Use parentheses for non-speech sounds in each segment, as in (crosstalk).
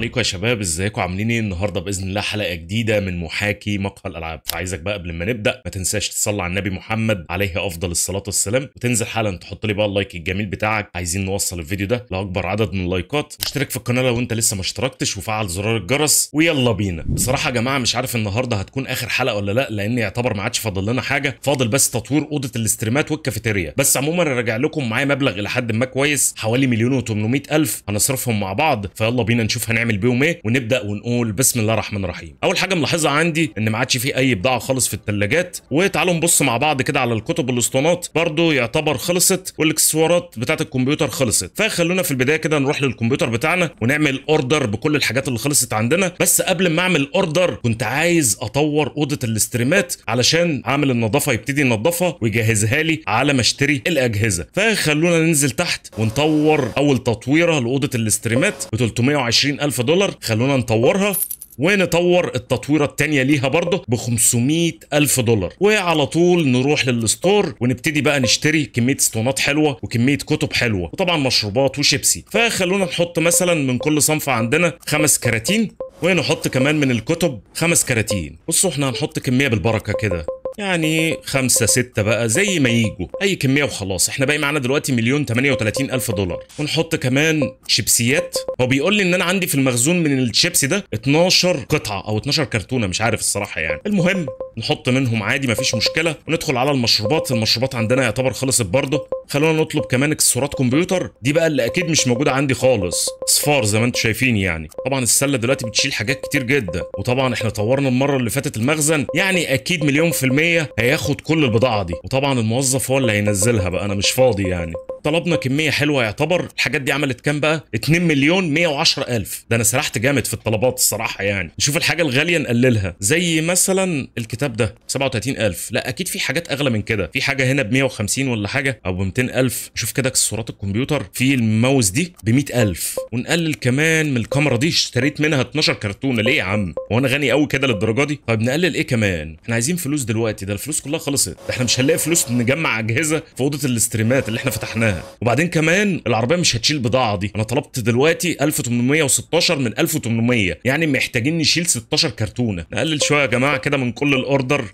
عليكم يا شباب ازيكم عاملين ايه النهارده باذن الله حلقه جديده من محاكي مقهى الالعاب فعايزك بقى قبل ما نبدا ما تنساش تصلي على النبي محمد عليه افضل الصلاه والسلام وتنزل حالا تحط لي بقى اللايك الجميل بتاعك عايزين نوصل الفيديو ده لاكبر عدد من اللايكات واشترك في القناه لو انت لسه ما اشتركتش وفعل زرار الجرس ويلا بينا بصراحه يا جماعه مش عارف النهارده هتكون اخر حلقه ولا لا لان يعتبر ما عادش فاضل لنا حاجه فاضل بس تطوير اوضه الاستريمات والكافيتيريا بس عموما راجع لكم معايا مبلغ الى حد ما كويس حوالي مليون و800 الف هنصرفهم مع بعض فيلا بينا نشوف هنعمل نعمل بيهم ايه ونبدا ونقول بسم الله الرحمن الرحيم اول حاجه ملاحظها عندي ان ما عادش في اي بضاعه خالص في الثلاجات وتعالوا نبص مع بعض كده على الكتب والاسطوانات برده يعتبر خلصت والاكسسوارات بتاعه الكمبيوتر خلصت فخلونا في البدايه كده نروح للكمبيوتر بتاعنا ونعمل اوردر بكل الحاجات اللي خلصت عندنا بس قبل ما اعمل اوردر كنت عايز اطور اوضه الاستريمات علشان عامل النظافه يبتدي ينظفها ويجهزها لي على ما اشتري الاجهزه فخلونا ننزل تحت ونطور اول تطويره لاوضه الاستريمات ب 320000 ألف دولار خلونا نطورها ونطور التطويره الثانيه ليها برضه ب 500 الف دولار وعلى طول نروح للستور ونبتدي بقى نشتري كميه اسطوانات حلوه وكميه كتب حلوه وطبعا مشروبات وشيبسي فخلونا نحط مثلا من كل صنف عندنا خمس كراتين ونحط كمان من الكتب خمس كراتين بصوا احنا هنحط كميه بالبركه كده يعني خمسة ستة بقى زي ما يجوا أي كمية وخلاص إحنا باقي معانا دلوقتي مليون تمانية وتلاتين ألف دولار ونحط كمان شيبسيات هو بيقول لي إن أنا عندي في المخزون من الشيبسي ده 12 قطعة أو 12 كرتونة مش عارف الصراحة يعني المهم نحط منهم عادي مفيش مشكلة وندخل على المشروبات المشروبات عندنا يعتبر خلصت برضه خلونا نطلب كمان اكسسوارات كمبيوتر دي بقى اللي اكيد مش موجوده عندي خالص صفار زي ما انتم شايفين يعني طبعا السله دلوقتي بتشيل حاجات كتير جدا وطبعا احنا طورنا المره اللي فاتت المخزن يعني اكيد مليون في الميه هياخد كل البضاعه دي وطبعا الموظف هو اللي هينزلها بقى انا مش فاضي يعني طلبنا كميه حلوه يعتبر الحاجات دي عملت كام بقى 2 مليون 110 الف ده انا سرحت جامد في الطلبات الصراحه يعني نشوف الحاجه الغاليه نقللها زي مثلا الكتاب ده 37000 لا اكيد في حاجات اغلى من كده في حاجه هنا ب 150 ولا حاجه او ب 200000 شوف كده اكسسوارات الكمبيوتر في الماوس دي ب 100000 ونقلل كمان من الكاميرا دي اشتريت منها 12 كرتونه ليه يا عم هو انا غني قوي كده للدرجه دي طب نقلل ايه كمان احنا عايزين فلوس دلوقتي ده الفلوس كلها خلصت احنا مش هنلاقي فلوس نجمع اجهزه في اوضه الاستريمات اللي احنا فتحناها وبعدين كمان العربيه مش هتشيل البضاعه دي انا طلبت دلوقتي 1816 من 1800 يعني محتاجين نشيل 16 كرتونه نقلل شويه يا جماعه كده من كل الاوردر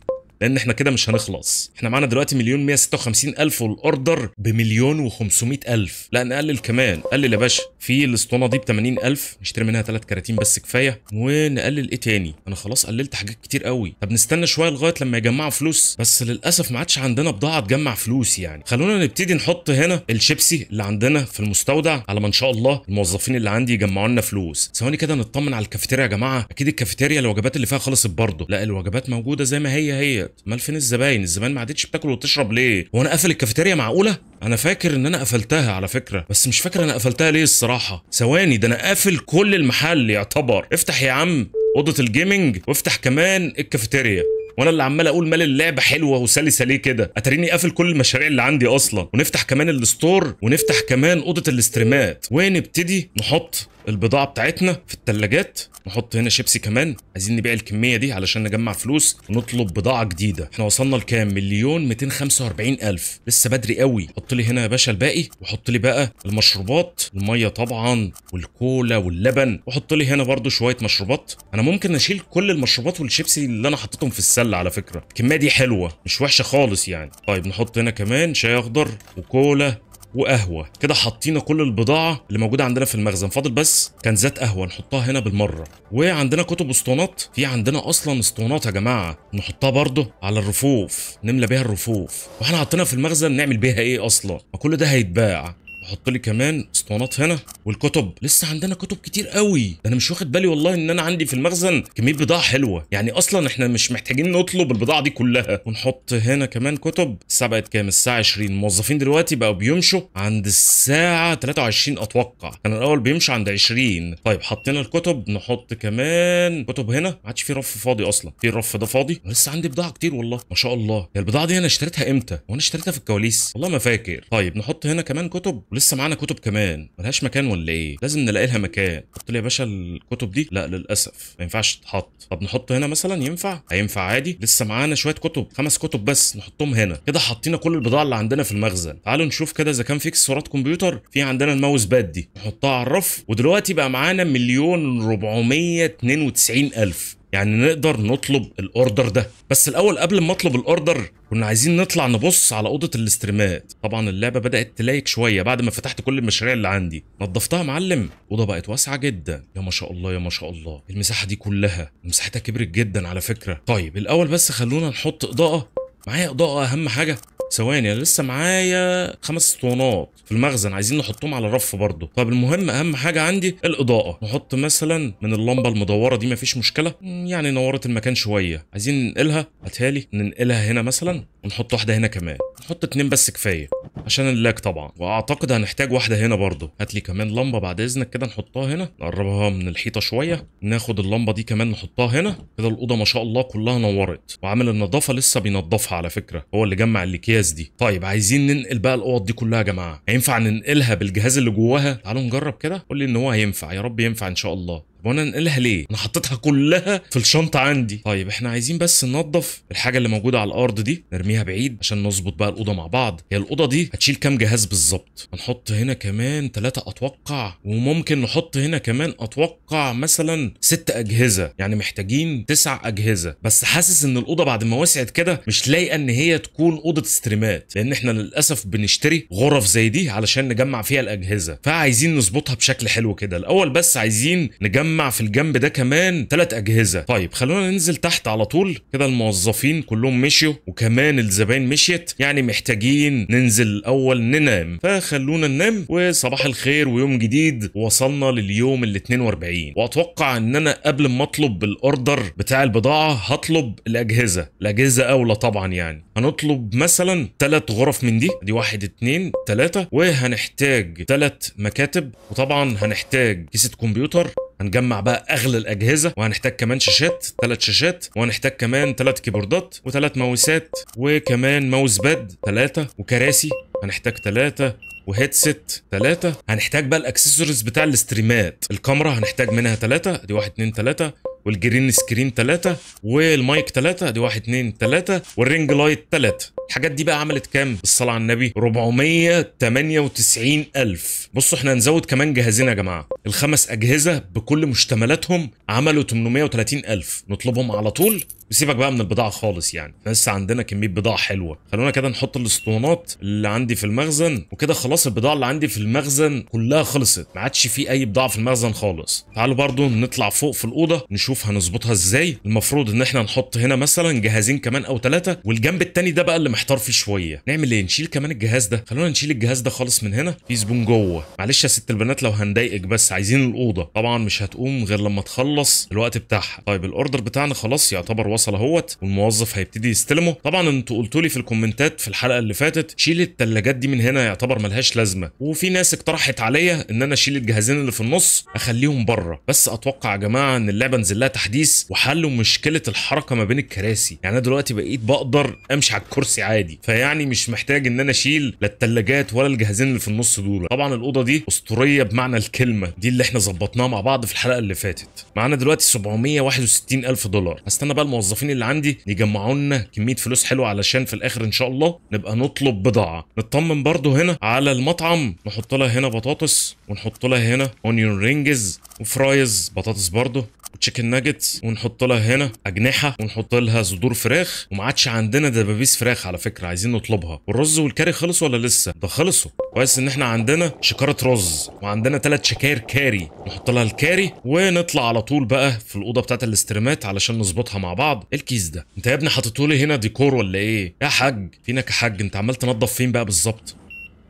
لان احنا كده مش هنخلص احنا معانا دلوقتي مليون 156 الف والاوردر بمليون و500 الف لا نقلل كمان قلل يا باشا في الاسطوانه دي ب 80 الف نشتري منها ثلاث كراتين بس كفايه ونقلل ايه تاني انا خلاص قللت حاجات كتير قوي طب نستنى شويه لغايه لما يجمعوا فلوس بس للاسف ما عادش عندنا بضاعه تجمع فلوس يعني خلونا نبتدي نحط هنا الشيبسي اللي عندنا في المستودع على ما ان شاء الله الموظفين اللي عندي يجمعوا لنا فلوس ثواني كده نطمن على الكافيتيريا يا جماعه اكيد الكافيتيريا الوجبات اللي فيها خلصت برضه لا الوجبات موجوده زي ما هي هي ديت امال فين الزباين الزباين ما عادتش بتاكل وتشرب ليه هو انا قافل الكافيتيريا معقوله انا فاكر ان انا قفلتها على فكره بس مش فاكر انا قفلتها ليه الصراحه ثواني ده انا قافل كل المحل يعتبر افتح يا عم اوضه الجيمنج وافتح كمان الكافيتيريا وانا اللي عمال اقول مال اللعبه حلوه وسلسه ليه كده اتريني قافل كل المشاريع اللي عندي اصلا ونفتح كمان الستور ونفتح كمان اوضه الاستريمات ونبتدي نحط البضاعه بتاعتنا في الثلاجات نحط هنا شيبسي كمان عايزين نبيع الكميه دي علشان نجمع فلوس ونطلب بضاعه جديده احنا وصلنا لكام مليون 245 الف لسه بدري قوي حط لي هنا يا باشا الباقي وحط لي بقى المشروبات الميه طبعا والكولا واللبن وحط لي هنا برده شويه مشروبات انا ممكن اشيل كل المشروبات والشيبسي اللي انا حطيتهم في السله على فكره الكميه دي حلوه مش وحشه خالص يعني طيب نحط هنا كمان شاي اخضر وكولا وقهوه كده حطينا كل البضاعه اللي موجوده عندنا في المخزن فاضل بس كنزات قهوه نحطها هنا بالمره وعندنا كتب اسطوانات في عندنا اصلا اسطوانات يا جماعه نحطها برضه على الرفوف نملى بيها الرفوف واحنا حاطينها في المخزن نعمل بيها ايه اصلا ما كل ده هيتباع احط لي كمان اسطوانات هنا والكتب لسه عندنا كتب كتير قوي ده انا مش واخد بالي والله ان انا عندي في المخزن كميه بضاعه حلوه يعني اصلا احنا مش محتاجين نطلب البضاعه دي كلها ونحط هنا كمان كتب الساعه بقت كام الساعه 20 الموظفين دلوقتي بقوا بيمشوا عند الساعه 23 اتوقع كان الاول بيمشي عند 20 طيب حطينا الكتب نحط كمان كتب هنا ما عادش في رف فاضي اصلا في الرف ده فاضي لسه عندي بضاعه كتير والله ما شاء الله البضاعه دي انا اشتريتها امتى وانا اشتريتها في الكواليس والله ما فاكر طيب نحط هنا كمان كتب ولسه معانا كتب كمان ملهاش مكان ولا ايه لازم نلاقي لها مكان حط لي يا باشا الكتب دي لا للاسف ما ينفعش تتحط طب نحط هنا مثلا ينفع هينفع عادي لسه معانا شويه كتب خمس كتب بس نحطهم هنا كده حطينا كل البضاعه اللي عندنا في المخزن تعالوا نشوف كده اذا كان في اكسسوارات كمبيوتر في عندنا الماوس باد دي نحطها على الرف ودلوقتي بقى معانا مليون 492 الف يعني نقدر نطلب الاوردر ده بس الاول قبل ما اطلب الاوردر كنا عايزين نطلع نبص على اوضه الاستريمات طبعا اللعبه بدات تلايك شويه بعد ما فتحت كل المشاريع اللي عندي نظفتها معلم اوضه بقت واسعه جدا يا ما شاء الله يا ما شاء الله المساحه دي كلها مساحتها كبرت جدا على فكره طيب الاول بس خلونا نحط اضاءه معايا اضاءه اهم حاجه ثواني انا لسه معايا خمس اسطوانات في المخزن عايزين نحطهم على الرف برضه طب المهم اهم حاجه عندي الاضاءه نحط مثلا من اللمبه المدوره دي مفيش مشكله يعني نورت المكان شويه عايزين ننقلها اتهالي ننقلها هنا مثلا ونحط واحده هنا كمان نحط اتنين بس كفايه عشان اللاك طبعا واعتقد هنحتاج واحده هنا برضه هات لي كمان لمبه بعد اذنك كده نحطها هنا نقربها من الحيطه شويه ناخد اللمبه دي كمان نحطها هنا كده الاوضه ما شاء الله كلها نورت وعامل النظافه لسه بينضفها على فكره هو اللي جمع الاكياس دي طيب عايزين ننقل بقى الاوض دي كلها يا جماعه هينفع ننقلها بالجهاز اللي جواها تعالوا نجرب كده قول لي ان هو هينفع يا رب ينفع ان شاء الله وانا انقلها ليه انا حطيتها كلها في الشنطه عندي طيب احنا عايزين بس ننظف الحاجه اللي موجوده على الارض دي نرميها بعيد عشان نظبط بقى الاوضه مع بعض هي الاوضه دي هتشيل كام جهاز بالظبط هنحط هنا كمان ثلاثه اتوقع وممكن نحط هنا كمان اتوقع مثلا ست اجهزه يعني محتاجين تسع اجهزه بس حاسس ان الاوضه بعد ما وسعت كده مش لايقه ان هي تكون اوضه ستريمات لان احنا للاسف بنشتري غرف زي دي علشان نجمع فيها الاجهزه فعايزين نظبطها بشكل حلو كده الاول بس عايزين نجمع مجمع في الجنب ده كمان ثلاث اجهزه طيب خلونا ننزل تحت على طول كده الموظفين كلهم مشيوا وكمان الزباين مشيت يعني محتاجين ننزل الاول ننام فخلونا ننام وصباح الخير ويوم جديد وصلنا لليوم ال 42 واتوقع ان انا قبل ما اطلب الاوردر بتاع البضاعه هطلب الاجهزه الاجهزه اولى طبعا يعني هنطلب مثلا ثلاث غرف من دي دي واحد اتنين تلاتة وهنحتاج ثلاث مكاتب وطبعا هنحتاج كيسة كمبيوتر هنجمع بقى اغلى الاجهزه وهنحتاج كمان شاشات ثلاث شاشات وهنحتاج كمان ثلاث كيبوردات وثلاث ماوسات وكمان ماوس باد ثلاثه وكراسي هنحتاج ثلاثه وهيدسيت ثلاثة هنحتاج بقى الاكسسوارز بتاع الاستريمات الكاميرا هنحتاج منها ثلاثة دي واحد اثنين ثلاثة والجرين سكرين 3 والمايك 3 دي 1 2 3 والرينج لايت 3 الحاجات دي بقى عملت كام بالصلاه على النبي 498 الف بصوا احنا هنزود كمان جهازين يا جماعه الخمس اجهزه بكل مشتملاتهم عملوا 830 الف نطلبهم على طول وسيبك بقى من البضاعه خالص يعني احنا لسه عندنا كميه بضاعه حلوه خلونا كده نحط الاسطوانات اللي عندي في المخزن وكده خلاص البضاعه اللي عندي في المخزن كلها خلصت ما عادش في اي بضاعه في المخزن خالص تعالوا برضو نطلع فوق في الاوضه نشوف هنظبطها ازاي المفروض ان احنا نحط هنا مثلا جهازين كمان او ثلاثه والجنب التاني ده بقى اللي محتار فيه شويه نعمل ايه نشيل كمان الجهاز ده خلونا نشيل الجهاز ده خالص من هنا في زبون جوه معلش يا ست البنات لو هنضايقك بس عايزين الاوضه طبعا مش هتقوم غير لما تخلص الوقت بتاعها طيب الاوردر بتاعنا خلاص يعتبر الوصل اهوت والموظف هيبتدي يستلمه طبعا انتوا قلتوا لي في الكومنتات في الحلقه اللي فاتت شيل الثلاجات دي من هنا يعتبر ملهاش لازمه وفي ناس اقترحت عليا ان انا اشيل الجهازين اللي في النص اخليهم بره بس اتوقع يا جماعه ان اللعبه نزل لها تحديث وحلوا مشكله الحركه ما بين الكراسي يعني انا دلوقتي بقيت بقدر امشي على الكرسي عادي فيعني مش محتاج ان انا اشيل لا الثلاجات ولا الجهازين اللي في النص دول طبعا الاوضه دي اسطوريه بمعنى الكلمه دي اللي احنا ظبطناها مع بعض في الحلقه اللي فاتت معانا دلوقتي 761 الف دولار استنى بقى الموظف الموظفين اللي عندي يجمعوا لنا كميه فلوس حلوه علشان في الاخر ان شاء الله نبقى نطلب بضاعه نطمن برضو هنا على المطعم نحط لها هنا بطاطس ونحط لها هنا اونيون رينجز وفرايز بطاطس برضو وتشيكن ناجتس ونحط لها هنا اجنحه ونحط لها صدور فراخ وما عادش عندنا دبابيس فراخ على فكره عايزين نطلبها والرز والكاري خلص ولا لسه ده خلصوا كويس ان احنا عندنا شكاره رز وعندنا ثلاث شكاير كاري نحط لها الكاري ونطلع على طول بقى في الاوضه بتاعه الاستريمات علشان نظبطها مع بعض إيه الكيس ده انت يا ابني حاططه لي هنا ديكور ولا ايه يا حاج فينك يا حاج انت عمال تنضف فين بقى بالظبط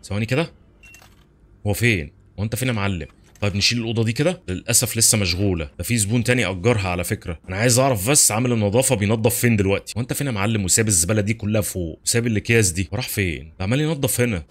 ثواني كده هو فين هو انت فين يا معلم طيب نشيل الاوضه دي كده للاسف لسه مشغوله ده في زبون تاني اجرها على فكره انا عايز اعرف بس عامل النظافه بينظف فين دلوقتي وانت فين يا معلم وساب الزباله دي كلها فوق وساب الاكياس دي وراح فين عمال ينظف هنا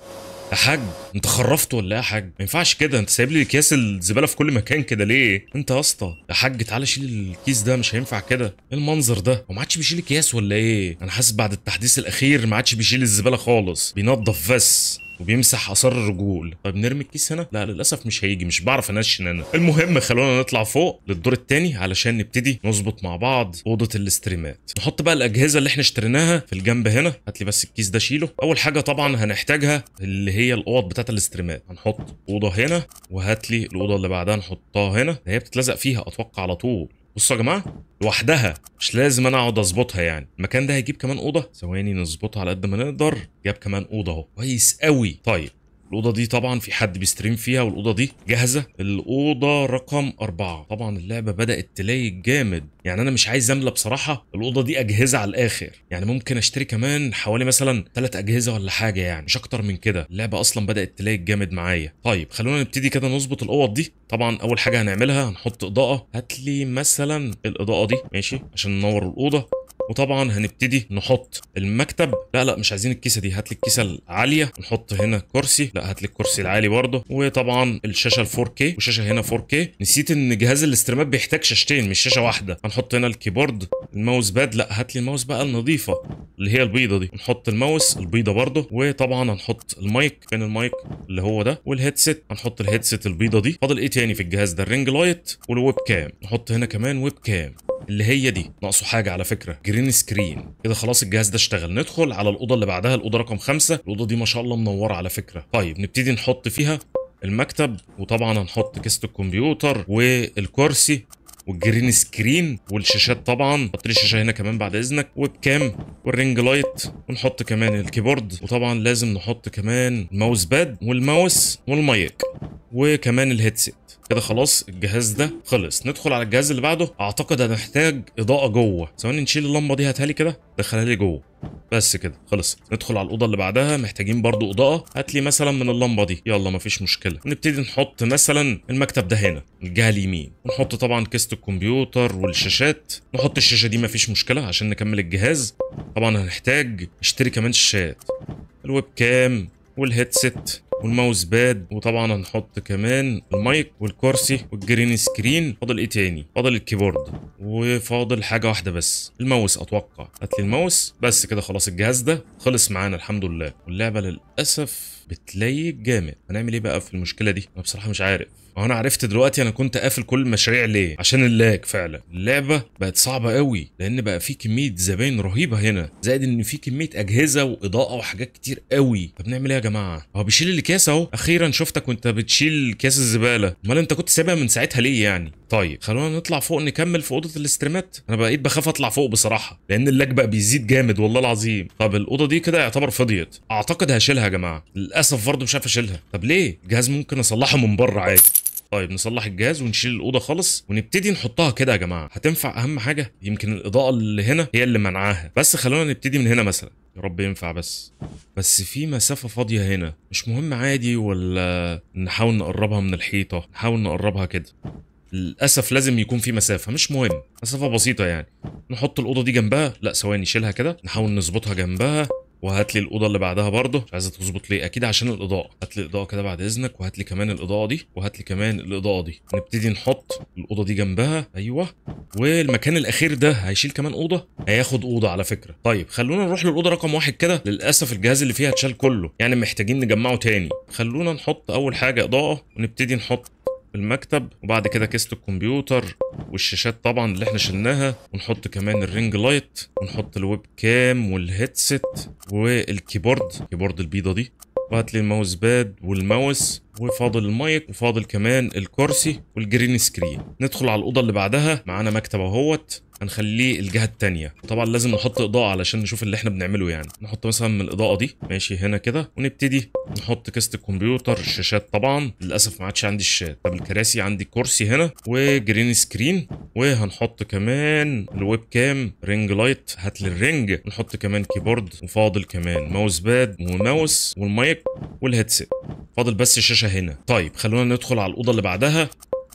يا حاج انت خرفت ولا ايه يا حاج ما ينفعش كده انت سايب لي اكياس الزباله في كل مكان كده ليه انت يا اسطى يا حاج تعالى شيل الكيس ده مش هينفع كده ايه المنظر ده هو ما عادش بيشيل اكياس ولا ايه انا حاسس بعد التحديث الاخير ما عادش بيشيل الزباله خالص بينظف بس وبيمسح اثار الرجول طب نرمي الكيس هنا لا للاسف مش هيجي مش بعرف انشن انا المهم خلونا نطلع فوق للدور الثاني علشان نبتدي نظبط مع بعض اوضه الاستريمات نحط بقى الاجهزه اللي احنا اشتريناها في الجنب هنا هات لي بس الكيس ده شيله اول حاجه طبعا هنحتاجها اللي هي الاوض بتاعه الاستريمات هنحط اوضه هنا وهات لي الاوضه اللي بعدها نحطها هنا هي بتتلزق فيها اتوقع على طول بصوا يا جماعه لوحدها مش لازم انا اقعد اظبطها يعني المكان ده هيجيب كمان اوضه ثواني نظبطها على قد ما نقدر جاب كمان اوضه اهو كويس قوي طيب الاوضه دي طبعا في حد بيستريم فيها والاوضه دي جاهزه الاوضه رقم أربعة طبعا اللعبه بدات تلاقي جامد يعني انا مش عايز املى بصراحه الاوضه دي اجهزه على الاخر يعني ممكن اشتري كمان حوالي مثلا ثلاث اجهزه ولا حاجه يعني مش اكتر من كده اللعبه اصلا بدات تلاقي جامد معايا طيب خلونا نبتدي كده نظبط الاوض دي طبعا اول حاجه هنعملها هنحط اضاءه هات لي مثلا الاضاءه دي ماشي عشان ننور الاوضه وطبعا هنبتدي نحط المكتب لا لا مش عايزين الكيسه دي هات لي الكيسه العاليه نحط هنا كرسي لا هات لي الكرسي العالي برضه وطبعا الشاشه ال 4K وشاشه هنا 4K نسيت ان جهاز الاستريمات بيحتاج شاشتين مش شاشه واحده هنحط هنا الكيبورد الماوس باد لا هات لي الماوس بقى النظيفه اللي هي البيضه دي نحط الماوس البيضه برضه وطبعا هنحط المايك فين المايك اللي هو ده والهيدسيت هنحط الهيدسيت البيضه دي فاضل ايه تاني في الجهاز ده الرينج لايت والويب كام نحط هنا كمان ويب كام اللي هي دي ناقصه حاجه على فكره جرين سكرين كده خلاص الجهاز ده اشتغل ندخل على الاوضه اللي بعدها الاوضه رقم خمسة الاوضه دي ما شاء الله منوره على فكره طيب نبتدي نحط فيها المكتب وطبعا هنحط كيسه الكمبيوتر والكرسي والجرين سكرين والشاشات طبعا حط لي الشاشه هنا كمان بعد اذنك والكام والرينج لايت ونحط كمان الكيبورد وطبعا لازم نحط كمان الماوس باد والماوس والمايك وكمان الهيدسيت كده خلاص الجهاز ده خلص ندخل على الجهاز اللي بعده اعتقد انا محتاج اضاءه جوه ثواني نشيل اللمبه دي هاتها لي كده دخلها لي جوه بس كده خلص ندخل على الاوضه اللي بعدها محتاجين برضو اضاءه هات لي مثلا من اللمبه دي يلا مفيش مشكله نبتدي نحط مثلا المكتب ده هنا الجهه اليمين ونحط طبعا كيسه الكمبيوتر والشاشات نحط الشاشه دي مفيش مشكله عشان نكمل الجهاز طبعا هنحتاج نشتري كمان شاشات الويب كام والهيدسيت والماوس باد وطبعا هنحط كمان المايك والكرسي والجرين سكرين فاضل ايه تاني فاضل الكيبورد وفاضل حاجه واحده بس الماوس اتوقع هات لي الماوس بس كده خلاص الجهاز ده خلص معانا الحمد لله واللعبه للاسف بتليج جامد هنعمل ايه بقى في المشكله دي انا بصراحه مش عارف انا عرفت دلوقتي انا كنت قافل كل المشاريع ليه عشان اللاج فعلا اللعبه بقت صعبه قوي لان بقى في كميه زباين رهيبه هنا زائد ان في كميه اجهزه واضاءه وحاجات كتير قوي طب نعمل ايه يا جماعه هو بيشيل الاكياس اهو اخيرا شفتك وانت بتشيل كياس الزباله امال انت كنت سايبها من ساعتها ليه يعني طيب خلونا نطلع فوق نكمل في اوضه الاستريمات انا بقيت بخاف اطلع فوق بصراحه لان اللاج بقى بيزيد جامد والله العظيم طب الاوضه دي كده يعتبر فضيت اعتقد هشيلها يا جماعه للاسف برضه مش عارف اشيلها طب ليه الجهاز ممكن اصلحه من بره عادي طيب نصلح الجهاز ونشيل الاوضه خالص ونبتدي نحطها كده يا جماعه هتنفع اهم حاجه يمكن الاضاءه اللي هنا هي اللي منعاها بس خلونا نبتدي من هنا مثلا يا رب ينفع بس بس في مسافة فاضية هنا مش مهم عادي ولا نحاول نقربها من الحيطة نحاول نقربها كده للأسف لازم يكون في مسافة مش مهم مسافة بسيطة يعني نحط الأوضة دي جنبها لا ثواني شيلها كده نحاول نظبطها جنبها وهات لي الاوضه اللي بعدها برضه مش عايزه تظبط ليه اكيد عشان الاضاءه هات لي الاضاءه كده بعد اذنك وهات لي كمان الاضاءه دي وهات لي كمان الاضاءه دي نبتدي نحط الاوضه دي جنبها ايوه والمكان الاخير ده هيشيل كمان اوضه هياخد اوضه على فكره طيب خلونا نروح للاوضه رقم واحد كده للاسف الجهاز اللي فيها اتشال كله يعني محتاجين نجمعه تاني خلونا نحط اول حاجه اضاءه ونبتدي نحط المكتب وبعد كده كيسة الكمبيوتر والشاشات طبعا اللي احنا شلناها ونحط كمان الرينج لايت ونحط الويب كام والهيدسيت والكيبورد كيبورد البيضه دي وهات لي الماوس باد والماوس وفاضل المايك وفاضل كمان الكرسي والجرين سكرين ندخل على الاوضه اللي بعدها معانا مكتب اهوت هنخليه الجهه الثانيه طبعا لازم نحط اضاءه علشان نشوف اللي احنا بنعمله يعني نحط مثلا من الاضاءه دي ماشي هنا كده ونبتدي نحط كيسه الكمبيوتر الشاشات طبعا للاسف ما عادش عندي الشاشات طب الكراسي عندي كرسي هنا وجرين سكرين وهنحط كمان الويب كام رينج لايت هات لي الرينج ونحط كمان كيبورد وفاضل كمان ماوس باد وماوس والمايك والهيدسيت فاضل بس الشاشه هنا طيب خلونا ندخل على الاوضه اللي بعدها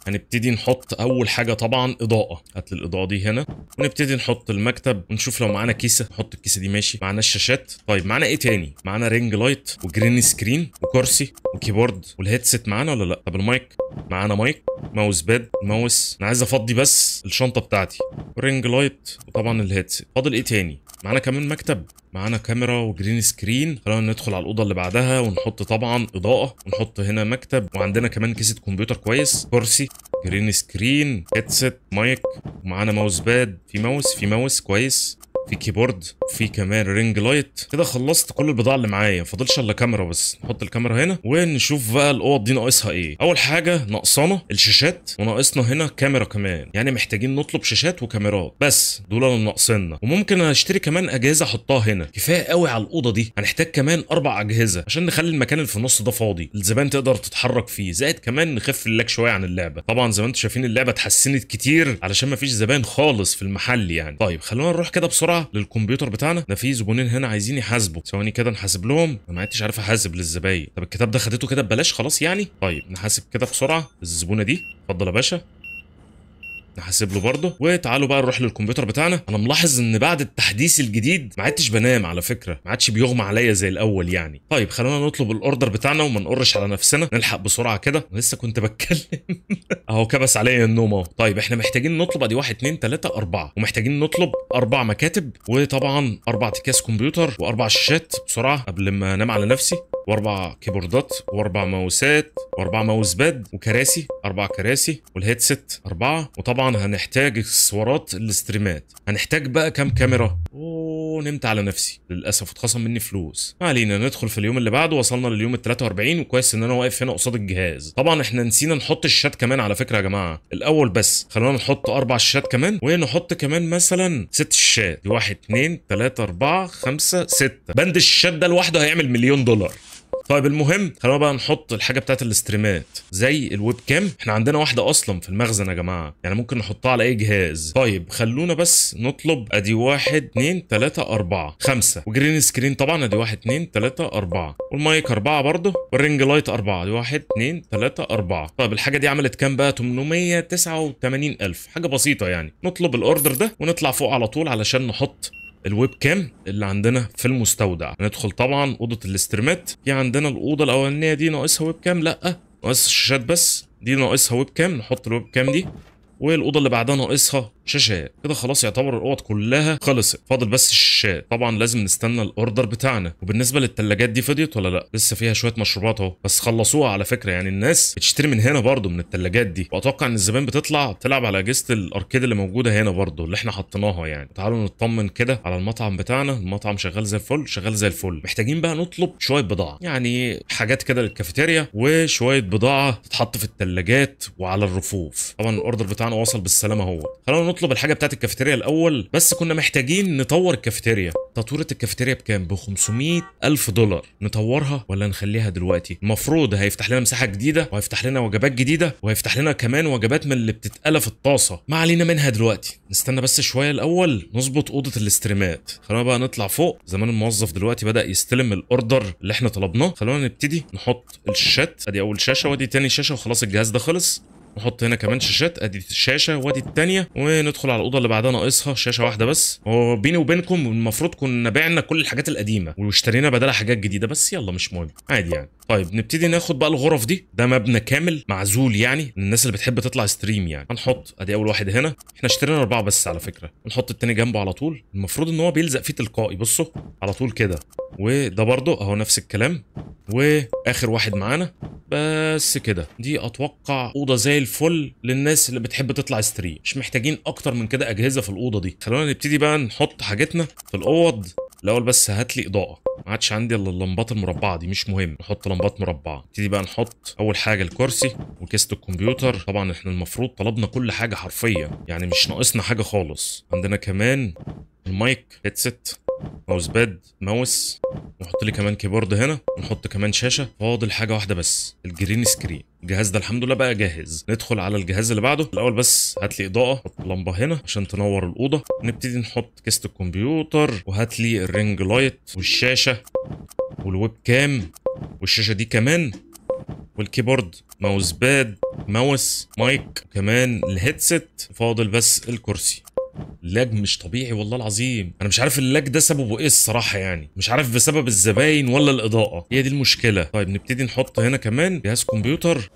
هنبتدي نحط اول حاجه طبعا اضاءه هات الاضاءه دي هنا ونبتدي نحط المكتب ونشوف لو معانا كيسه نحط الكيسه دي ماشي معانا الشاشات طيب معانا ايه تاني معانا رينج لايت وجرين سكرين وكرسي وكيبورد والهيدسيت معانا ولا لا طب المايك معانا مايك ماوس باد ماوس انا عايز افضي بس الشنطه بتاعتي رينج لايت وطبعا الهيدسيت فاضل ايه تاني معانا كمان مكتب معانا كاميرا وجرين سكرين خلونا ندخل على الاوضه اللي بعدها ونحط طبعا اضاءه ونحط هنا مكتب وعندنا كمان كيسه كمبيوتر كويس كرسي جرين سكرين هيدسيت مايك ومعانا ماوس باد في ماوس في ماوس كويس في كيبورد في كمان رينج لايت كده خلصت كل البضاعه اللي معايا ما فاضلش الا كاميرا بس نحط الكاميرا هنا ونشوف بقى الاوض دي ناقصها ايه اول حاجه ناقصانا الشاشات وناقصنا هنا كاميرا كمان يعني محتاجين نطلب شاشات وكاميرات بس دول اللي ناقصنا وممكن اشتري كمان اجهزه احطها هنا كفايه قوي على الاوضه دي هنحتاج كمان اربع اجهزه عشان نخلي المكان اللي في النص ده فاضي الزبائن تقدر تتحرك فيه زائد كمان نخف اللاج شويه عن اللعبه طبعا زي ما انتم شايفين اللعبه اتحسنت كتير علشان ما فيش زبائن خالص في المحل يعني طيب خلونا نروح كده بسرعه للكمبيوتر بتاعنا ده في زبونين هنا عايزين يحاسبوا ثواني كده نحاسب لهم انا ما عدتش عارف احاسب للزباين طب الكتاب ده خدته كده ببلاش خلاص يعني طيب نحاسب كده بسرعه الزبونه دي اتفضل يا باشا هسيب له برضه وتعالوا بقى نروح للكمبيوتر بتاعنا انا ملاحظ ان بعد التحديث الجديد ما عدتش بنام على فكره ما عادش بيغمى عليا زي الاول يعني طيب خلونا نطلب الاوردر بتاعنا وما نقرش على نفسنا نلحق بسرعه كده لسه كنت بتكلم (laughs) اهو كبس عليا النوم اهو طيب احنا محتاجين نطلب ادي 1 2 3 4 ومحتاجين نطلب اربع مكاتب وطبعا اربع اكياس كمبيوتر واربع شاشات بسرعه قبل ما انام على نفسي واربع كيبوردات واربع ماوسات واربع ماوس باد وكراسي اربع كراسي والهيدسيت اربعه وطبعا هنحتاج اكسسوارات الاستريمات هنحتاج بقى كام كاميرا ونمت نمت على نفسي للاسف اتخصم مني فلوس ما علينا ندخل في اليوم اللي بعده وصلنا لليوم ال 43 وكويس ان انا واقف هنا قصاد الجهاز طبعا احنا نسينا نحط الشات كمان على فكره يا جماعه الاول بس خلونا نحط اربع شات كمان ونحط كمان مثلا ست شات دي 1 2 3 4 5 6 بند الشات ده لوحده هيعمل مليون دولار طيب المهم خلينا بقى نحط الحاجه بتاعت الاستريمات زي الويب كام احنا عندنا واحده اصلا في المخزن يا جماعه يعني ممكن نحطها على اي جهاز طيب خلونا بس نطلب ادي واحد 2 3 اربعه خمسه وجرين سكرين طبعا ادي واحد 2 3 اربعه والمايك اربعه برضه والرنج لايت اربعه ادي واحد 2 3 اربعه طيب الحاجه دي عملت كام بقى 889000 حاجه بسيطه يعني نطلب الاوردر ده ونطلع فوق على طول علشان نحط الويب كام اللي عندنا في المستودع هندخل طبعا اوضه الاسترمات في عندنا الاوضه الاولانيه دي ناقصها ويب كام لا ناقص الشاشات بس دي ناقصها ويب كام نحط الويب كام دي والاوضه اللي بعدها ناقصها شاشات كده خلاص يعتبر الاوض كلها خلصت فاضل بس الشاشات طبعا لازم نستنى الاوردر بتاعنا وبالنسبه للثلاجات دي فضيت ولا لا لسه فيها شويه مشروبات اهو بس خلصوها على فكره يعني الناس بتشتري من هنا برضو من الثلاجات دي واتوقع ان الزبائن بتطلع تلعب على اجهزه الاركيد اللي موجوده هنا برضو اللي احنا حطيناها يعني تعالوا نطمن كده على المطعم بتاعنا المطعم شغال زي الفل شغال زي الفل محتاجين بقى نطلب شويه بضاعه يعني حاجات كده للكافيتيريا وشويه بضاعه تتحط في الثلاجات وعلى الرفوف طبعا الاوردر بتاعنا وصل بالسلامه اهو خلونا نطلب الحاجه بتاعت الكافيتيريا الاول بس كنا محتاجين نطور الكافيتيريا تطويره الكافيتيريا بكام ب 500 الف دولار نطورها ولا نخليها دلوقتي المفروض هيفتح لنا مساحه جديده وهيفتح لنا وجبات جديده وهيفتح لنا كمان وجبات من اللي بتتقلى في الطاسه ما علينا منها دلوقتي نستنى بس شويه الاول نظبط اوضه الاستريمات خلونا بقى نطلع فوق زمان الموظف دلوقتي بدا يستلم الاوردر اللي احنا طلبناه خلونا نبتدي نحط الشات ادي اول شاشه وادي تاني شاشه وخلاص الجهاز ده خلص نحط هنا كمان شاشات ادي الشاشه وادي الثانيه وندخل على الاوضه اللي بعدها ناقصها شاشه واحده بس هو بيني وبينكم المفروض كنا بعنا كل الحاجات القديمه واشترينا بدلها حاجات جديده بس يلا مش مهم عادي يعني طيب نبتدي ناخد بقى الغرف دي ده مبنى كامل معزول يعني الناس اللي بتحب تطلع ستريم يعني هنحط ادي اول واحد هنا احنا اشترينا اربعه بس على فكره نحط الثاني جنبه على طول المفروض ان هو بيلزق فيه تلقائي بصوا على طول كده وده برضه اهو نفس الكلام واخر واحد معانا بس كده دي اتوقع اوضه زي الفل للناس اللي بتحب تطلع ستريم مش محتاجين اكتر من كده اجهزه في الاوضه دي خلونا نبتدي بقى نحط حاجتنا في الاوض الاول بس هات لي اضاءه ما عادش عندي الا اللمبات المربعه دي مش مهم نحط لمبات مربعه نبتدي بقى نحط اول حاجه الكرسي وكيسه الكمبيوتر طبعا احنا المفروض طلبنا كل حاجه حرفيا يعني مش ناقصنا حاجه خالص عندنا كمان المايك هيدسيت ماوس باد ماوس نحط لي كمان كيبورد هنا ونحط كمان شاشه فاضل حاجه واحده بس الجرين سكرين الجهاز ده الحمد لله بقى جاهز ندخل على الجهاز اللي بعده الاول بس هات لي اضاءه حط لمبه هنا عشان تنور الاوضه نبتدي نحط كيست الكمبيوتر وهات لي الرينج لايت والشاشه والويب كام والشاشه دي كمان والكيبورد ماوس باد ماوس مايك وكمان الهيدسيت فاضل بس الكرسي لاج مش طبيعي والله العظيم انا مش عارف اللاج ده سببه ايه الصراحه يعني مش عارف بسبب الزباين ولا الاضاءه هي دي المشكله طيب نبتدي نحط هنا كمان جهاز كمبيوتر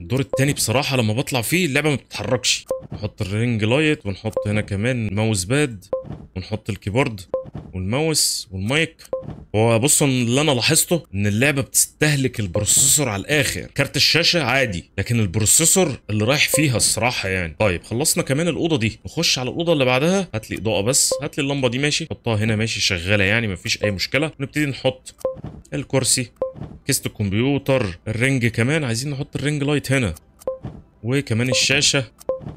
الدور التاني بصراحة لما بطلع فيه اللعبة ما بتتحركش نحط الرينج لايت ونحط هنا كمان ماوس باد ونحط الكيبورد والماوس والمايك هو بصوا اللي انا لاحظته ان اللعبه بتستهلك البروسيسور على الاخر كارت الشاشه عادي لكن البروسيسور اللي رايح فيها الصراحه يعني طيب خلصنا كمان الاوضه دي نخش على الاوضه اللي بعدها هات لي اضاءه بس هات لي اللمبه دي ماشي حطها هنا ماشي شغاله يعني مفيش اي مشكله نبتدي نحط الكرسي كيسة الكمبيوتر الرنج كمان عايزين نحط الرنج لايت هنا وكمان الشاشة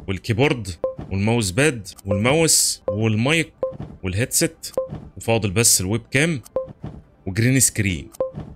والكيبورد والماوس باد والماوس والمايك والهيدسيت وفاضل بس الويب كام وجرين سكرين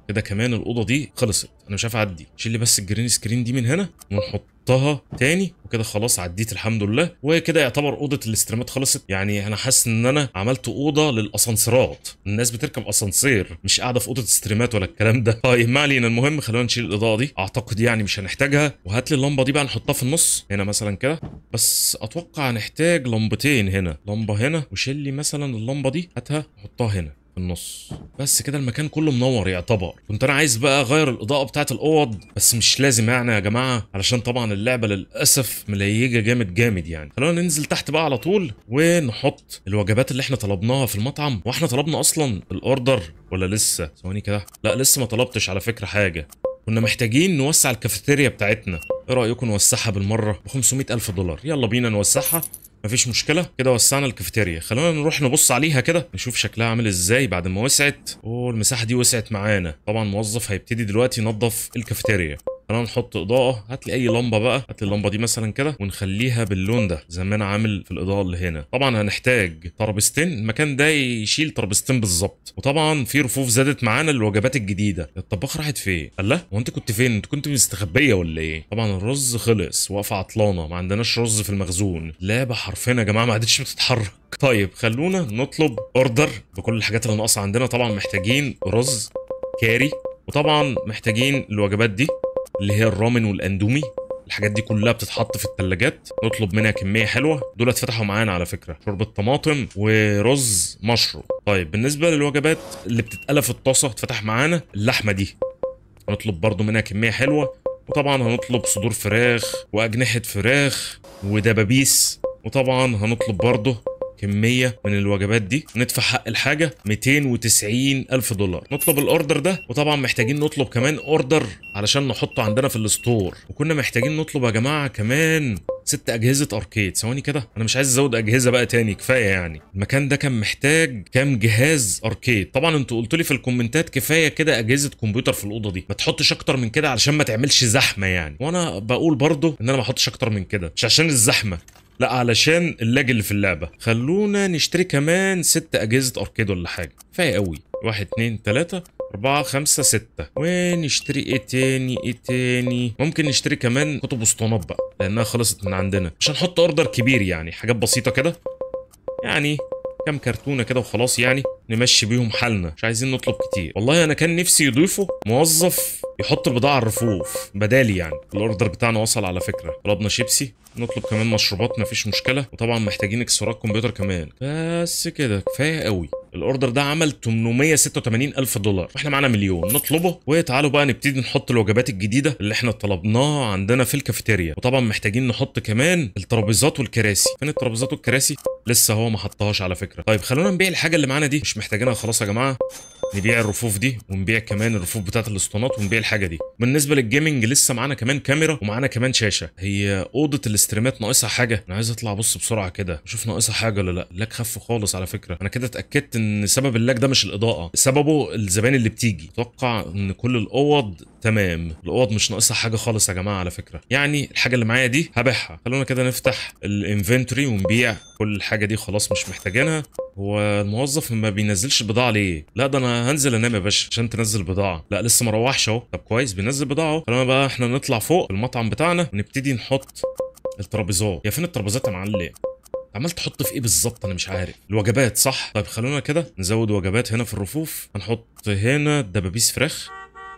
كده كمان الاوضه دي خلصت انا مش عارف اعدي شيل لي بس الجرين سكرين دي من هنا ونحط احطها تاني وكده خلاص عديت الحمد لله وكده يعتبر اوضه الاستريمات خلصت يعني انا حاسس ان انا عملت اوضه للاسانسيرات الناس بتركب اسانسير مش قاعده في اوضه استريمات ولا الكلام ده طيب ما علينا المهم خلونا نشيل الاضاءه دي اعتقد يعني مش هنحتاجها وهات لي اللمبه دي بقى نحطها في النص هنا مثلا كده بس اتوقع هنحتاج لمبتين هنا لمبه هنا وشيل لي مثلا اللمبه دي هاتها حطها هنا في النص بس كده المكان كله منور يعتبر كنت انا عايز بقى اغير الاضاءه بتاعت الاوض بس مش لازم يعني يا جماعه علشان طبعا اللعبه للاسف مليجه جامد جامد يعني خلونا ننزل تحت بقى على طول ونحط الوجبات اللي احنا طلبناها في المطعم واحنا طلبنا اصلا الاوردر ولا لسه ثواني كده لا لسه ما طلبتش على فكره حاجه كنا محتاجين نوسع الكافيتيريا بتاعتنا ايه رايكم نوسعها بالمره ب 500000 دولار يلا بينا نوسعها مفيش مشكله كده وسعنا الكافيتيريا خلونا نروح نبص عليها كده نشوف شكلها عامل ازاي بعد ما وسعت اوه المساحه دي وسعت معانا طبعا موظف هيبتدي دلوقتي ينظف الكافيتيريا خلينا نحط اضاءه هات لي اي لمبه بقى هات لي اللمبه دي مثلا كده ونخليها باللون ده زي ما انا عامل في الاضاءه اللي هنا طبعا هنحتاج ترابيزتين المكان ده يشيل ترابيزتين بالظبط وطبعا في رفوف زادت معانا الوجبات الجديده الطباخ راحت فين الله هو انت كنت فين انت كنت مستخبيه ولا ايه طبعا الرز خلص واقفه عطلانه ما عندناش رز في المخزون لا بحرفنا يا جماعه ما عادتش بتتحرك طيب خلونا نطلب اوردر بكل الحاجات اللي ناقصه عندنا طبعا محتاجين رز كاري وطبعا محتاجين الوجبات دي اللي هي الرامن والاندومي الحاجات دي كلها بتتحط في الثلاجات نطلب منها كميه حلوه دول اتفتحوا معانا على فكره شوربه طماطم ورز مشروب طيب بالنسبه للوجبات اللي بتتقلى في الطاسه اتفتح معانا اللحمه دي هنطلب برضو منها كميه حلوه وطبعا هنطلب صدور فراخ واجنحه فراخ ودبابيس وطبعا هنطلب برضه كميه من الوجبات دي ندفع حق الحاجه 290 الف دولار نطلب الاوردر ده وطبعا محتاجين نطلب كمان اوردر علشان نحطه عندنا في الستور وكنا محتاجين نطلب يا جماعه كمان ست اجهزه اركيد ثواني كده انا مش عايز ازود اجهزه بقى تاني كفايه يعني المكان ده كان محتاج كام جهاز اركيد طبعا انتوا قلتوا لي في الكومنتات كفايه كده اجهزه كمبيوتر في الاوضه دي ما تحطش اكتر من كده علشان ما تعملش زحمه يعني وانا بقول برضو ان انا ما احطش اكتر من كده مش عشان الزحمه لا علشان اللاج اللي في اللعبه خلونا نشتري كمان ست اجهزه اركيد ولا حاجه كفايه قوي واحد اثنين ثلاثه أربعة خمسة ستة ونشتري إيه تاني إيه تاني ممكن نشتري كمان كتب اسطوانات بقى لأنها خلصت من عندنا مش هنحط أوردر كبير يعني حاجات بسيطة كده يعني كام كرتونة كده وخلاص يعني نمشي بيهم حالنا مش عايزين نطلب كتير والله انا كان نفسي يضيفوا موظف يحط البضاعه على الرفوف بدالي يعني الاوردر بتاعنا وصل على فكره طلبنا شيبسي نطلب كمان مشروبات مفيش مشكله وطبعا محتاجين اكسسوارات كمبيوتر كمان بس كده كفايه قوي الاوردر ده عمل 886 الف دولار واحنا معانا مليون نطلبه وتعالوا بقى نبتدي نحط الوجبات الجديده اللي احنا طلبناها عندنا في الكافيتيريا وطبعا محتاجين نحط كمان الترابيزات والكراسي فين الترابيزات والكراسي لسه هو ما حطهاش على فكره طيب خلونا نبيع الحاجه اللي معانا دي مش محتاجينها خلاص يا جماعه نبيع الرفوف دي ونبيع كمان الرفوف بتاعت الاسطوانات ونبيع الحاجه دي بالنسبه للجيمنج لسه معانا كمان كاميرا ومعانا كمان شاشه هي اوضه الاستريمات ناقصها حاجه انا عايز اطلع ابص بسرعه كده اشوف ناقصها حاجه ولا لا لاك خف خالص على فكره انا كده اتاكدت ان سبب اللاك ده مش الاضاءه سببه الزباين اللي بتيجي اتوقع ان كل الاوض تمام الاوض مش ناقصها حاجه خالص يا جماعه على فكره يعني الحاجه اللي معايا دي هبيعها خلونا كده نفتح الانفنتوري ونبيع كل الحاجه دي خلاص مش محتاجينها هو الموظف ما بينزلش البضاعه ليه لا ده انا انا هنزل انام يا باشا عشان تنزل بضاعه لا لسه ما روحش اهو طب كويس بينزل بضاعه اهو خلونا بقى احنا نطلع فوق المطعم بتاعنا ونبتدي نحط الترابيزات يا فين الترابيزات يا معلم عمال تحط في ايه بالظبط انا مش عارف الوجبات صح طيب خلونا كده نزود وجبات هنا في الرفوف هنحط هنا دبابيس فراخ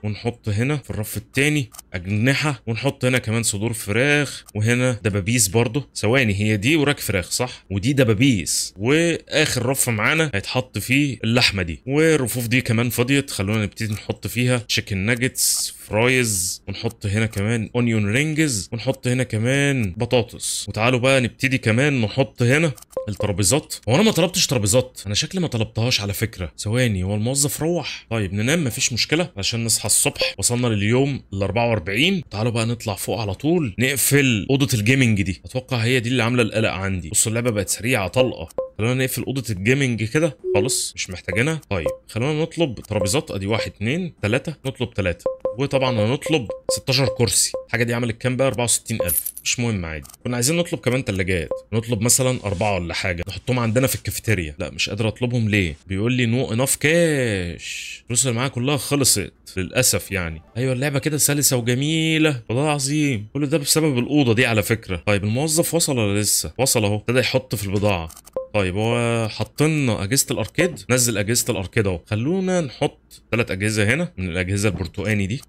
ونحط هنا في الرف التاني اجنحه ونحط هنا كمان صدور فراخ وهنا دبابيس برضو ثواني هي دي وراك فراخ صح ودي دبابيس واخر رف معانا هيتحط فيه اللحمه دي والرفوف دي كمان فاضيه خلونا نبتدي نحط فيها تشيكن ناجتس فرايز ونحط هنا كمان اونيون رينجز ونحط هنا كمان بطاطس وتعالوا بقى نبتدي كمان نحط هنا الترابيزات هو انا ما طلبتش ترابيزات انا شكلي ما طلبتهاش على فكره ثواني هو الموظف روح طيب ننام ما فيش مشكله عشان نصحى الصبح وصلنا لليوم ال 44 تعالوا بقى نطلع فوق على طول نقفل اوضه الجيمنج دي اتوقع هي دي اللي عامله القلق عندي بصوا اللعبه بقت سريعه طلقه خلونا نقفل اوضه الجيمنج كده خالص مش محتاجينها طيب خلونا نطلب ترابيزات ادي واحد اثنين ثلاثه نطلب ثلاثه وطبعا هنطلب 16 كرسي الحاجه دي عملت كام بقى 64000 مش مهم عادي كنا عايزين نطلب كمان ثلاجات نطلب مثلا اربعه ولا حاجه نحطهم عندنا في الكافيتيريا لا مش قادر اطلبهم ليه بيقول لي نو اناف كاش الفلوس اللي معايا كلها خلصت للاسف يعني ايوه اللعبه كده سلسه وجميله والله العظيم كل ده بسبب الاوضه دي على فكره طيب الموظف وصل ولا لسه وصل اهو ابتدى يحط في البضاعه طيب هو حطينا اجهزه الاركيد نزل اجهزه الاركيد اهو خلونا نحط ثلاث اجهزه هنا من الاجهزه البرتقاني دي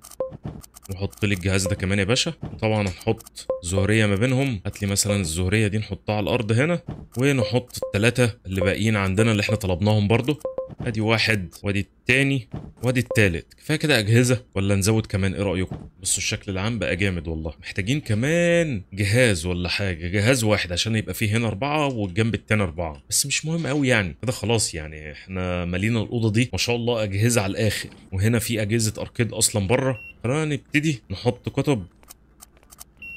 نحط لي الجهاز ده كمان يا باشا طبعا هنحط زهريه ما بينهم هات لي مثلا الزهريه دي نحطها على الارض هنا ونحط الثلاثه اللي باقيين عندنا اللي احنا طلبناهم برضو ادي واحد وادي التاني وادي التالت كفايه كده اجهزه ولا نزود كمان ايه رايكم بصوا الشكل العام بقى جامد والله محتاجين كمان جهاز ولا حاجه جهاز واحد عشان يبقى فيه هنا اربعه والجنب التاني اربعه بس مش مهم قوي يعني كده خلاص يعني احنا مالينا الاوضه دي ما شاء الله اجهزه على الاخر وهنا في اجهزه اركيد اصلا بره خلينا نبتدي نحط كتب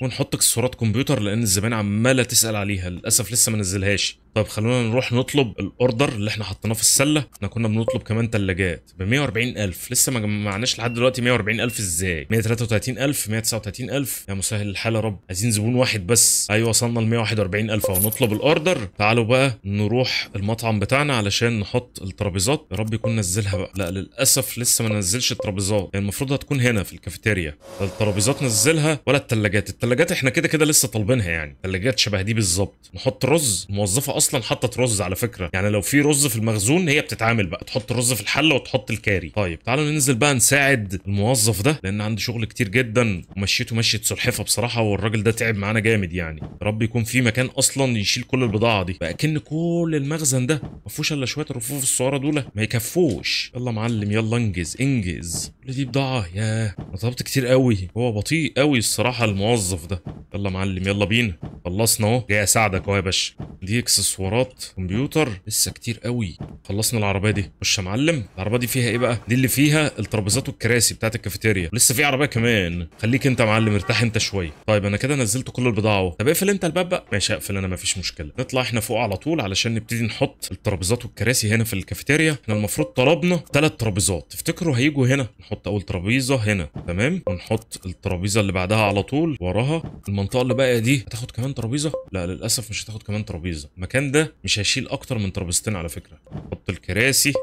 ونحط اكسسوارات كمبيوتر لان الزبائن عماله تسال عليها للاسف لسه ما نزلهاش طيب خلونا نروح نطلب الاوردر اللي احنا حطيناه في السله احنا كنا بنطلب كمان ثلاجات ب 140000 لسه ما جمعناش لحد دلوقتي 140000 ازاي 133000 139000 يا مسهل الحال يا رب عايزين زبون واحد بس ايوه وصلنا ل 141000 اهو نطلب الاوردر تعالوا بقى نروح المطعم بتاعنا علشان نحط الترابيزات يا رب يكون نزلها بقى لا للاسف لسه ما نزلش الترابيزات يعني المفروض هتكون هنا في الكافيتيريا الترابيزات نزلها ولا الثلاجات الثلاجات احنا كده كده لسه طالبينها يعني ثلاجات شبه دي بالظبط نحط رز الموظفه اصلا حطت رز على فكره يعني لو في رز في المخزون هي بتتعامل بقى تحط الرز في الحله وتحط الكاري طيب تعالوا ننزل بقى نساعد الموظف ده لان عنده شغل كتير جدا ومشيته مشيت سلحفه بصراحه والراجل ده تعب معانا جامد يعني رب يكون في مكان اصلا يشيل كل البضاعه دي بقى كن كل المخزن ده ما فيهوش الا شويه رفوف الصغيره دول ما يكفوش يلا معلم يلا انجز انجز كل دي بضاعه ياه طلبت كتير قوي هو بطيء قوي الصراحه الموظف ده يلا معلم يلا بينا خلصنا اهو جاي اساعدك اهو يا باشا دي اكسس اكسسوارات كمبيوتر لسه كتير قوي خلصنا العربيه دي خش يا معلم العربيه دي فيها ايه بقى دي اللي فيها الترابيزات والكراسي بتاعت الكافيتيريا لسه في عربيه كمان خليك انت يا معلم ارتاح انت شويه طيب انا كده نزلت كل البضاعه اهو طب اقفل انت الباب بقى ماشي اقفل انا مفيش مشكله نطلع احنا فوق على طول علشان نبتدي نحط الترابيزات والكراسي هنا في الكافيتيريا احنا المفروض طلبنا ثلاث ترابيزات تفتكروا هيجوا هنا نحط اول ترابيزه هنا تمام ونحط الترابيزه اللي بعدها على طول وراها المنطقه اللي باقيه دي هتاخد كمان ترابيزه لا للاسف مش هتاخد كمان ترابيزه مكان المكان ده مش هيشيل اكتر من ترابيزتين على فكره نحط الكراسي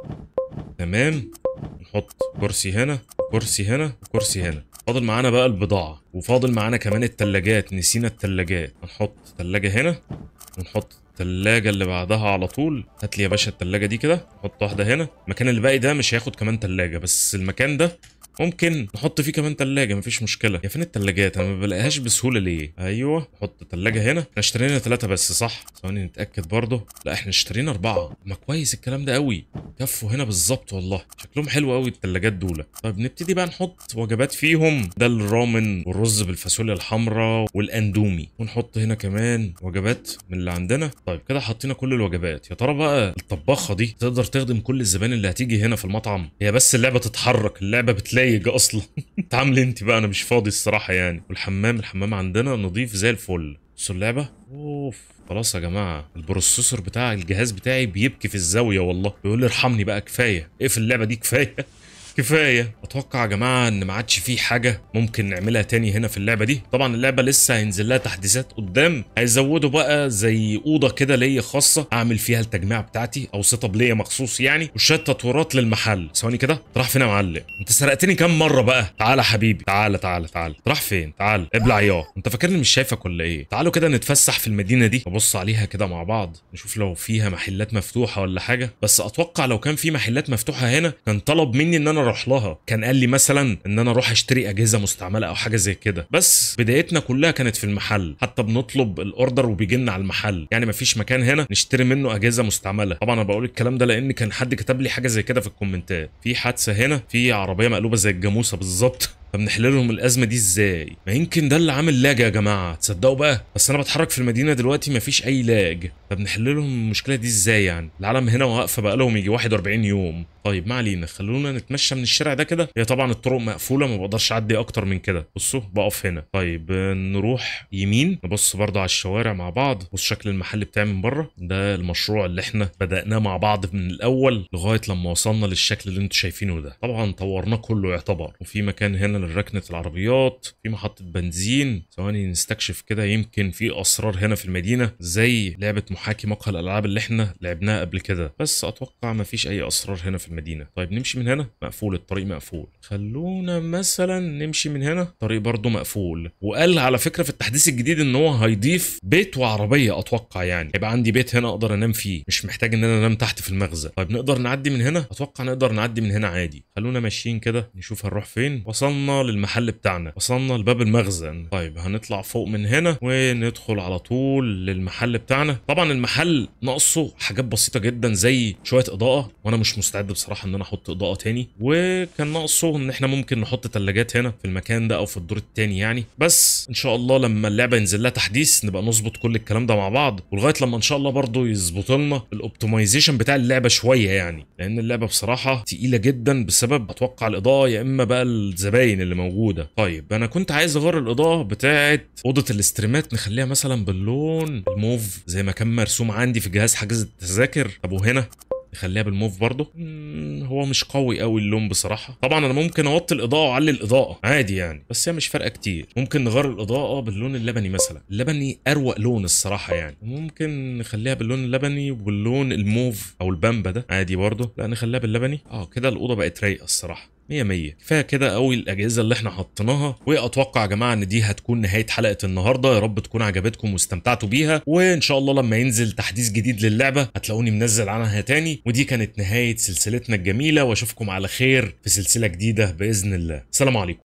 تمام نحط كرسي هنا كرسي هنا وكرسي هنا فاضل معانا بقى البضاعه وفاضل معانا كمان الثلاجات نسينا الثلاجات هنحط ثلاجه هنا ونحط الثلاجه اللي بعدها على طول هات لي يا باشا الثلاجه دي كده نحط واحده هنا المكان اللي باقي ده مش هياخد كمان ثلاجه بس المكان ده ممكن نحط فيه كمان تلاجة مفيش مشكلة يا فين التلاجات انا ما بلاقيهاش بسهولة ليه ايوه نحط تلاجة هنا احنا اشترينا تلاتة بس صح ثواني نتأكد برضه لا احنا اشترينا أربعة ما كويس الكلام ده قوي كفوا هنا بالظبط والله شكلهم حلو قوي التلاجات دول طيب نبتدي بقى نحط وجبات فيهم ده الرامن والرز بالفاصوليا الحمراء والاندومي ونحط هنا كمان وجبات من اللي عندنا طيب كده حطينا كل الوجبات يا ترى بقى الطباخة دي تقدر تخدم كل الزبائن اللي هتيجي هنا في المطعم هي بس اللعبة تتحرك اللعبة بتلاقي متضايق اصلا (laughs) اتعاملي إيه انت بقى انا مش فاضي الصراحه يعني والحمام الحمام عندنا نظيف زي الفل بصوا اللعبه اوف خلاص يا جماعه البروسيسور بتاع الجهاز بتاعي بيبكي في الزاويه والله بيقول لي ارحمني بقى كفايه اقفل اللعبه دي كفايه كفايه اتوقع يا جماعه ان ما عادش في حاجه ممكن نعملها تاني هنا في اللعبه دي طبعا اللعبه لسه هينزل لها تحديثات قدام هيزودوا بقى زي اوضه كده ليا خاصه اعمل فيها التجميع بتاعتي او سيت اب ليا مخصوص يعني وشويه تطويرات للمحل ثواني كده راح فين يا معلم انت سرقتني كام مره بقى تعالى حبيبي تعالى تعالى تعالى راح فين تعالى ابلع ياه انت فاكرني مش شايفك ولا ايه تعالوا كده نتفسح في المدينه دي نبص عليها كده مع بعض نشوف لو فيها محلات مفتوحه ولا حاجه بس اتوقع لو كان في محلات مفتوحه هنا كان طلب مني ان انا اروح لها كان قال لي مثلا ان انا اروح اشتري اجهزه مستعمله او حاجه زي كده بس بدايتنا كلها كانت في المحل حتى بنطلب الاوردر وبيجي لنا على المحل يعني مفيش مكان هنا نشتري منه اجهزه مستعمله طبعا انا بقول الكلام ده لان كان حد كتب لي حاجه زي كده في الكومنتات في حادثه هنا في عربيه مقلوبه زي الجاموسه بالظبط فبنحل لهم الازمه دي ازاي ما يمكن ده اللي عامل لاج يا جماعه تصدقوا بقى بس انا بتحرك في المدينه دلوقتي ما فيش اي لاج فبنحل لهم المشكله دي ازاي يعني العالم هنا واقفه بقى لهم يجي 41 يوم طيب ما علينا خلونا نتمشى من الشارع ده كده هي طبعا الطرق مقفوله ما بقدرش اعدي اكتر من كده بصوا بقف هنا طيب نروح يمين نبص برده على الشوارع مع بعض بص شكل المحل بتاعي من بره ده المشروع اللي احنا بدأناه مع بعض من الاول لغايه لما وصلنا للشكل اللي انتم شايفينه ده طبعا طورناه كله يعتبر وفي مكان هنا الركنة ركنه العربيات في محطه بنزين ثواني نستكشف كده يمكن في اسرار هنا في المدينه زي لعبه محاكي مقهى الالعاب اللي احنا لعبناها قبل كده بس اتوقع ما فيش اي اسرار هنا في المدينه طيب نمشي من هنا مقفول الطريق مقفول خلونا مثلا نمشي من هنا الطريق برضه مقفول وقال على فكره في التحديث الجديد ان هو هيضيف بيت وعربيه اتوقع يعني هيبقى عندي بيت هنا اقدر انام فيه مش محتاج ان انا انام تحت في المخزن طيب نقدر نعدي من هنا اتوقع نقدر نعدي من هنا عادي خلونا ماشيين كده نشوف هنروح فين وصلنا للمحل بتاعنا وصلنا لباب المخزن طيب هنطلع فوق من هنا وندخل على طول للمحل بتاعنا طبعا المحل ناقصه حاجات بسيطه جدا زي شويه اضاءه وانا مش مستعد بصراحه ان انا احط اضاءه تاني وكان ناقصه ان احنا ممكن نحط ثلاجات هنا في المكان ده او في الدور التاني يعني بس ان شاء الله لما اللعبه ينزل لها تحديث نبقى نظبط كل الكلام ده مع بعض ولغايه لما ان شاء الله برضه يظبط لنا الاوبتمايزيشن بتاع اللعبه شويه يعني لان اللعبه بصراحه تقيله جدا بسبب اتوقع الاضاءه يا اما بقى الزباين اللي موجوده طيب انا كنت عايز اغير الاضاءه بتاعه اوضه الاستريمات نخليها مثلا باللون الموف زي ما كان مرسوم عندي في جهاز حجز التذاكر طب وهنا نخليها بالموف برضه هو مش قوي قوي اللون بصراحه طبعا انا ممكن اوطي الاضاءه واعلي الاضاءه عادي يعني بس هي مش فارقه كتير ممكن نغير الاضاءه باللون اللبني مثلا اللبني اروق لون الصراحه يعني ممكن نخليها باللون اللبني وباللون الموف او البامبا ده عادي برضه لا نخليها باللبني اه كده الاوضه بقت رايقه الصراحه مية مية كفاية كده قوي الأجهزة اللي احنا حطيناها وأتوقع يا جماعة إن دي هتكون نهاية حلقة النهاردة يا رب تكون عجبتكم واستمتعتوا بيها وإن شاء الله لما ينزل تحديث جديد للعبة هتلاقوني منزل عنها تاني ودي كانت نهاية سلسلتنا الجميلة وأشوفكم على خير في سلسلة جديدة بإذن الله سلام عليكم